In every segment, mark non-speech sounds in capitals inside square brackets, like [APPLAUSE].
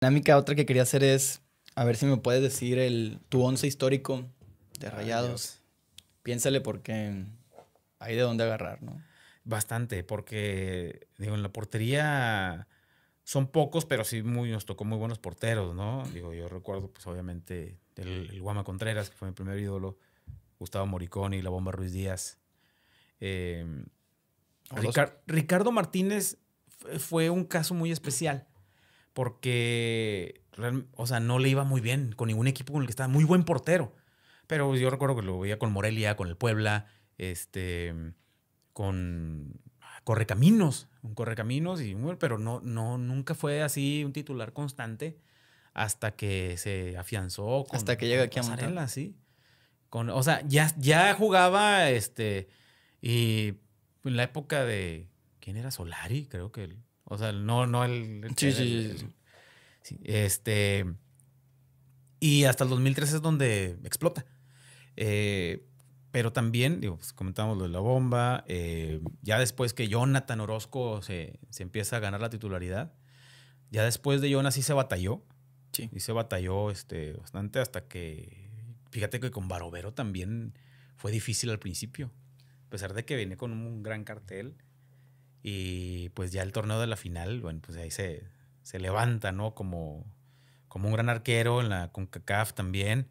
dinámica otra que quería hacer es, a ver si me puedes decir el, tu once histórico de Rayados. Piénsale porque hay de dónde agarrar, ¿no? Bastante, porque digo, en la portería son pocos, pero sí muy, nos tocó muy buenos porteros, ¿no? Digo, yo recuerdo, pues obviamente, el, Guama Contreras, que fue mi primer ídolo, Gustavo Moriconi, la bomba Ruiz Díaz. Eh, Ricardo Martínez fue un caso muy especial porque, o sea, no le iba muy bien con ningún equipo con el que estaba. Muy buen portero. Pero yo recuerdo que lo veía con Morelia, con el Puebla, este, con ah, Correcaminos, un Correcaminos, y, pero no, no, nunca fue así un titular constante hasta que se afianzó. hasta que llega aquí a Morelia, sí. Con, o sea, ya, ya jugaba, este, y en la época de, ¿quién era Solari? Creo que él. O sea, no, no el. sí, sí, Este. Y hasta el 2003 es donde explota. Eh, pero también, digo, pues, comentábamos lo de la bomba. Eh, ya después que Jonathan Orozco se, empieza a ganar la titularidad, ya después de Jonathan sí se batalló. Sí. Y se batalló este, bastante hasta que. Fíjate que con Barovero también fue difícil al principio. A pesar de que viene con un gran cartel, y pues ya el torneo de la final, bueno, pues ahí se, levanta, ¿no? Como, como un gran arquero en la CONCACAF también.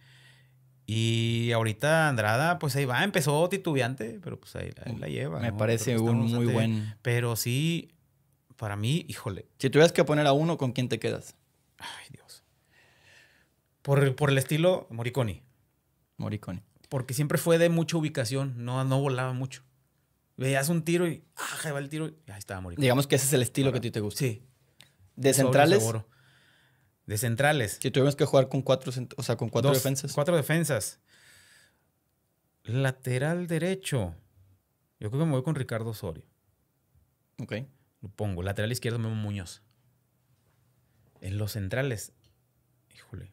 Y ahorita Andrada, pues ahí va, empezó titubeante, pero pues ahí, la lleva. Me parece un muy buen. Pero sí, para mí, híjole. Si tuvieras que poner a uno, ¿con quién te quedas? Ay, Dios. Por, el estilo, Moriconi. Moriconi. Porque siempre fue de mucha ubicación, no, no volaba mucho. Veías un tiro y ah, ahí va el tiro y ahí estaba morir. Digamos que ese es el estilo que a ti te gusta. Sí. ¿De centrales? De centrales. Que tuvimos que jugar con cuatro, o sea, con cuatro defensas. Cuatro defensas. Lateral derecho. Yo creo que me voy con Ricardo Osorio. Ok. Lo pongo. Lateral izquierdo, Memo Muñoz. En los centrales. Híjole.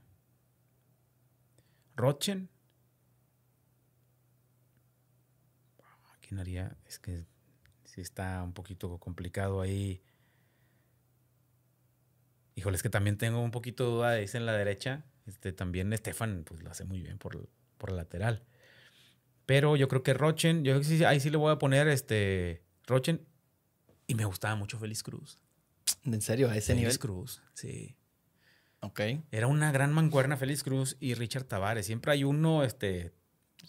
Rochen. es que si está un poquito complicado ahí. Híjole, es que también tengo un poquito de duda Dice en la derecha. Este, también Estefan pues, lo hace muy bien por, por lateral. Pero yo creo que Rochen, yo sí, ahí sí le voy a poner este Rochen. Y me gustaba mucho Félix Cruz. ¿En serio? ¿A ese nivel? Cruz, sí. Ok. Era una gran mancuerna Félix Cruz y Richard Tavares. Siempre hay uno, este.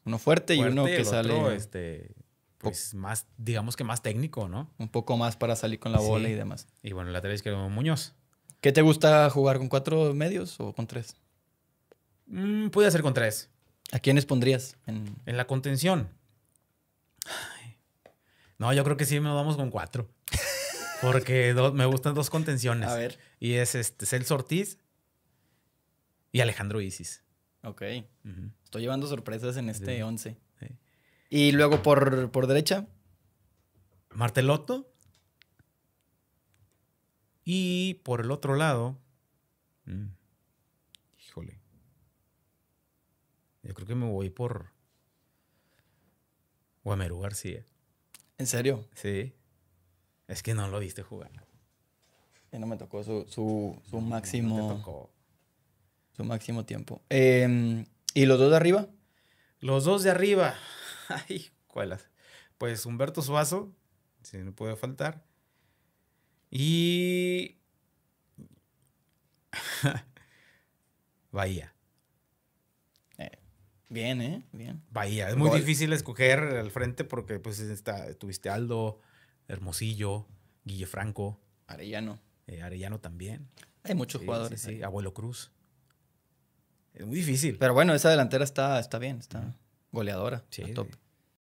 Uno fuerte, y uno que sale. Este, pues más, digamos que más técnico, ¿no? Un poco más para salir con la bola y demás. Y bueno, la lateral izquierdo Muñoz. ¿Qué te gusta jugar con cuatro medios o con tres? Mm, puede ser con tres. ¿A quiénes pondrías? En, la contención. No, yo creo que sí nos vamos con cuatro. [LAUGHS] Porque me gustan dos contenciones. A ver. Y es este, Celso Ortiz y Alejandro Isis. Ok. Estoy llevando sorpresas en este sí. once. Y luego por, por derecha. Martelotto. Y por el otro lado. Mm. Híjole. Yo creo que me voy por. Guameru García. ¿En serio? Sí. Es que no lo viste jugar. Y no me tocó su, máximo. tocó. Su máximo tiempo. Em, ¿Y los dos de arriba? Los dos de arriba. [LAUGHS] Ay, ¿cuáles? Pues Humberto Suazo, si no puede faltar. Y. [LAUGHS] Bahía. Eh, bien, ¿eh? Bien. Bahía. Es muy difícil escoger al frente porque, pues, está, tuviste Aldo, Hermosillo, Guille Franco. Arellano. Eh, Arellano también. Hay muchos jugadores. Sí, Abuelo Cruz. Es muy difícil. Pero bueno, esa delantera está, está bien. Está. Goleadora. Sí.